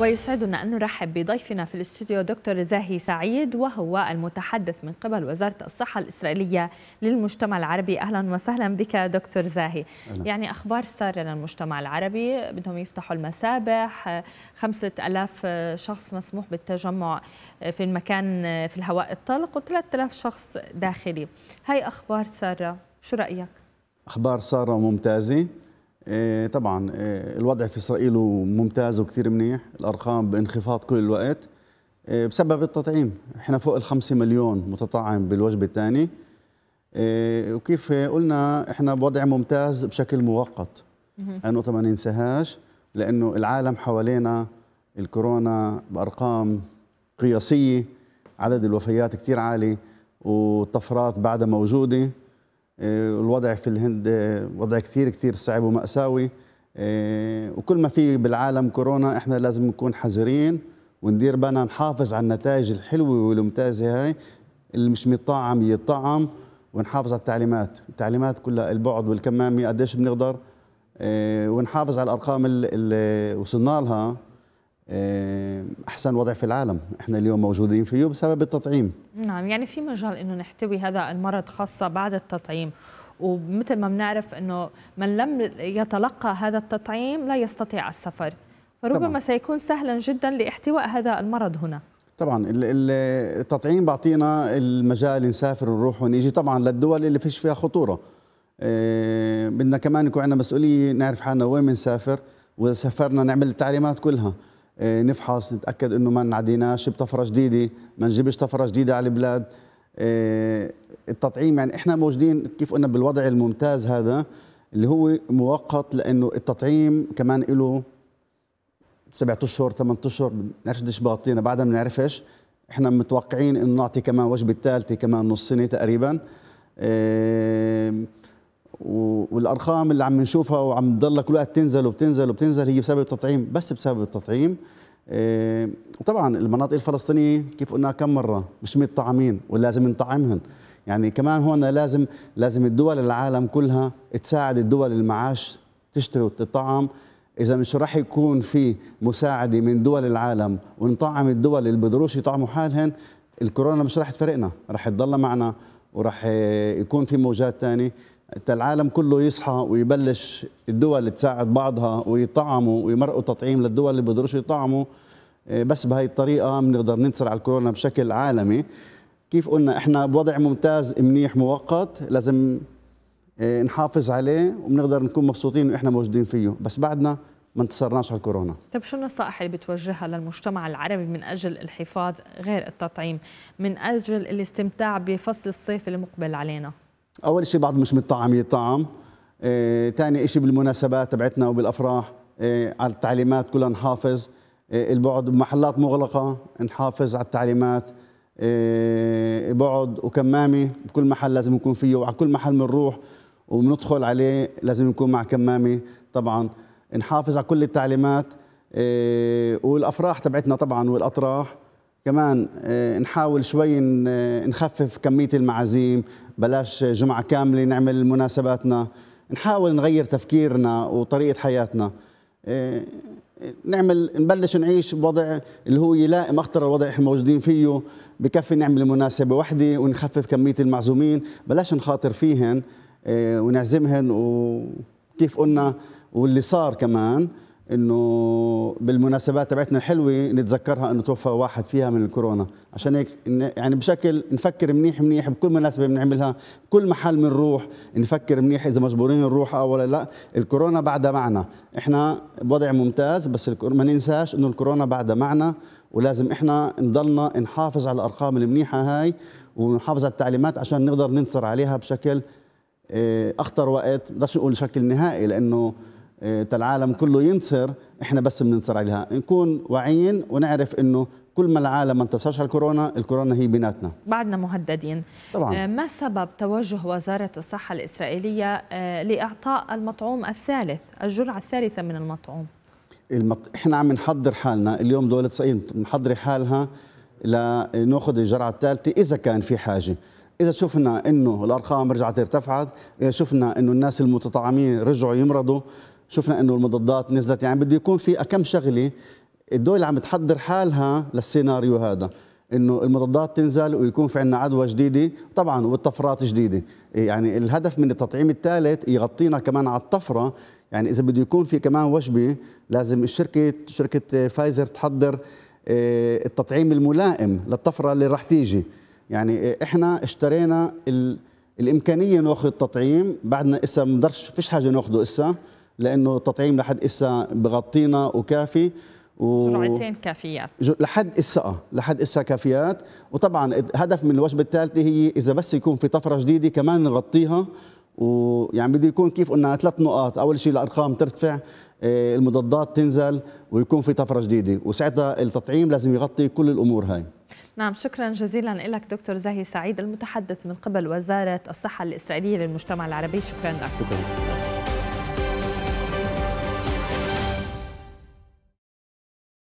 ويسعدنا أن نرحب بضيفنا في الاستوديو دكتور زاهي سعيد وهو المتحدث من قبل وزارة الصحة الإسرائيلية للمجتمع العربي أهلا وسهلا بك دكتور زاهي أهلا. يعني أخبار سارة للمجتمع العربي بدهم يفتحوا المسابح خمسة ألاف شخص مسموح بالتجمع في المكان في الهواء الطلق وثلاثة ألاف شخص داخلي هاي أخبار سارة شو رأيك؟ أخبار سارة ممتازة إيه، طبعا إيه، الوضع في اسرائيل ممتاز وكثير منيح الارقام بانخفاض كل الوقت إيه، بسبب التطعيم احنا فوق ال مليون متطعم بالوجبه الثانيه وكيف قلنا احنا بوضع ممتاز بشكل مؤقت انه ما ننساهاش لانه العالم حوالينا الكورونا بارقام قياسيه عدد الوفيات كثير عالي والطفرات بعدها موجوده آه، الوضع في الهند آه، وضع كثير كثير صعب ومأساوي آه، وكل ما في بالعالم كورونا احنا لازم نكون حذرين وندير بالنا نحافظ على النتائج الحلوه والممتازه هاي اللي مش مطعم يطعم ونحافظ على التعليمات، التعليمات كلها البعد والكمامه قديش بنقدر ونحافظ على الارقام اللي وصلنا لها آه، احسن وضع في العالم احنا اليوم موجودين فيه بسبب التطعيم نعم يعني في مجال انه نحتوي هذا المرض خاصه بعد التطعيم ومثل ما بنعرف انه من لم يتلقى هذا التطعيم لا يستطيع السفر فربما طبعا. سيكون سهلا جدا لاحتواء هذا المرض هنا طبعا التطعيم بيعطينا المجال نسافر ونروح ونيجي طبعا للدول اللي فيش فيها خطوره آه، بدنا كمان يكون عندنا مسؤوليه نعرف حالنا وين بنسافر واذا سافرنا نعمل التعليمات كلها إيه، نفحص نتاكد انه ما نعديناش بطفره جديده ما نجيبش طفره جديده على البلاد إيه، التطعيم يعني احنا موجودين كيف قلنا بالوضع الممتاز هذا اللي هو مؤقت لانه التطعيم كمان له سبعة اشهر ثمان اشهر بنعرفش قديش باطينا بعدها بنعرفش احنا متوقعين انه نعطي كمان وجبه ثالثه كمان نص سنه تقريبا إيه، والارقام اللي عم نشوفها وعم تضل كل وقت تنزل وبتنزل وبتنزل هي بسبب التطعيم بس بسبب التطعيم وطبعا آه، المناطق الفلسطينيه كيف قلنا كم مره مش متطعمين ولازم نطعمهم يعني كمان هون لازم لازم الدول العالم كلها تساعد الدول المعاش تشتري وتطعم اذا مش راح يكون في مساعده من دول العالم ونطعم الدول اللي بيقدروش يطعموا حالهم الكورونا مش راح تفرقنا راح تضل معنا وراح آه، يكون في موجات ثانيه العالم كله يصحى ويبلش الدول تساعد بعضها ويطعموا ويمرقوا تطعيم للدول اللي بيقدروش يطعموا إيه، بس بهي الطريقه بنقدر ننتصر على الكورونا بشكل عالمي كيف قلنا احنا بوضع ممتاز منيح مؤقت لازم إيه، نحافظ عليه وبنقدر نكون مبسوطين انه احنا موجودين فيه بس بعدنا ما انتصرناش على الكورونا طيب شو النصائح اللي بتوجهها للمجتمع العربي من اجل الحفاظ غير التطعيم من اجل الاستمتاع بفصل الصيف المقبل علينا اول شيء بعض مش متطعم يطعم ثاني آه، شيء بالمناسبات تبعتنا وبالافراح آه، على التعليمات كلها نحافظ آه، البعد بمحلات مغلقه نحافظ على التعليمات بعد وكمامه بكل محل لازم يكون فيه وعلى كل محل بنروح وبندخل عليه لازم يكون مع كمامه طبعا نحافظ على كل التعليمات والافراح تبعتنا طبعا والاطراح كمان آه، نحاول شوي آه، نخفف كمية المعازيم بلاش جمعة كاملة نعمل مناسباتنا نحاول نغير تفكيرنا وطريقة حياتنا آه، نعمل نبلش نعيش بوضع اللي هو يلائم اخطر الوضع احنا موجودين فيه بكفي نعمل مناسبه وحده ونخفف كميه المعزومين بلاش نخاطر فيهن ونعزمهن وكيف قلنا واللي صار كمان انه بالمناسبات تبعتنا الحلوه نتذكرها انه توفى واحد فيها من الكورونا عشان هيك يعني بشكل نفكر منيح منيح بكل مناسبه بنعملها بكل محل بنروح نفكر منيح اذا مجبورين نروح او ولا لا الكورونا بعدها معنا احنا بوضع ممتاز بس ما ننساش انه الكورونا بعدها معنا ولازم احنا نضلنا نحافظ على الارقام المنيحه هاي ونحافظ على التعليمات عشان نقدر ننصر عليها بشكل آه، اخطر وقت بدناش نقول بشكل نهائي لانه إيه، العالم كله ينصر احنا بس بننصر عليها نكون واعيين ونعرف انه كل ما العالم ما انتصرش على الكورونا الكورونا هي بيناتنا بعدنا مهددين طبعا. آه، ما سبب توجه وزارة الصحة الإسرائيلية آه، لإعطاء المطعوم الثالث الجرعة الثالثة من المطعوم المط... احنا عم نحضر حالنا اليوم دولة إسرائيل محضرة حالها لناخذ الجرعة الثالثة إذا كان في حاجة إذا شفنا إنه الأرقام رجعت ارتفعت إذا شفنا إنه الناس المتطعمين رجعوا يمرضوا شفنا انه المضادات نزلت يعني بده يكون في كم شغله الدول عم تحضر حالها للسيناريو هذا انه المضادات تنزل ويكون في عندنا عدوى جديده طبعا والطفرات جديده إيه، يعني الهدف من التطعيم الثالث يغطينا كمان على الطفره يعني اذا بده يكون في كمان وجبه لازم الشركه شركه فايزر تحضر إيه، التطعيم الملائم للطفره اللي راح تيجي يعني احنا اشترينا الامكانيه ناخذ التطعيم بعدنا اسا ما فيش حاجه ناخذه اسا لانه التطعيم لحد اسا بغطينا وكافي و... جرعتين كافيات لحد اسا لحد اسا كافيات وطبعا هدف من الوجبه الثالثه هي اذا بس يكون في طفره جديده كمان نغطيها ويعني بده يكون كيف قلنا ثلاث نقاط اول شيء الارقام ترتفع آه، المضادات تنزل ويكون في طفره جديده وساعتها التطعيم لازم يغطي كل الامور هاي نعم شكرا جزيلا لك دكتور زاهي سعيد المتحدث من قبل وزاره الصحه الاسرائيليه للمجتمع العربي شكرا لك شكرا.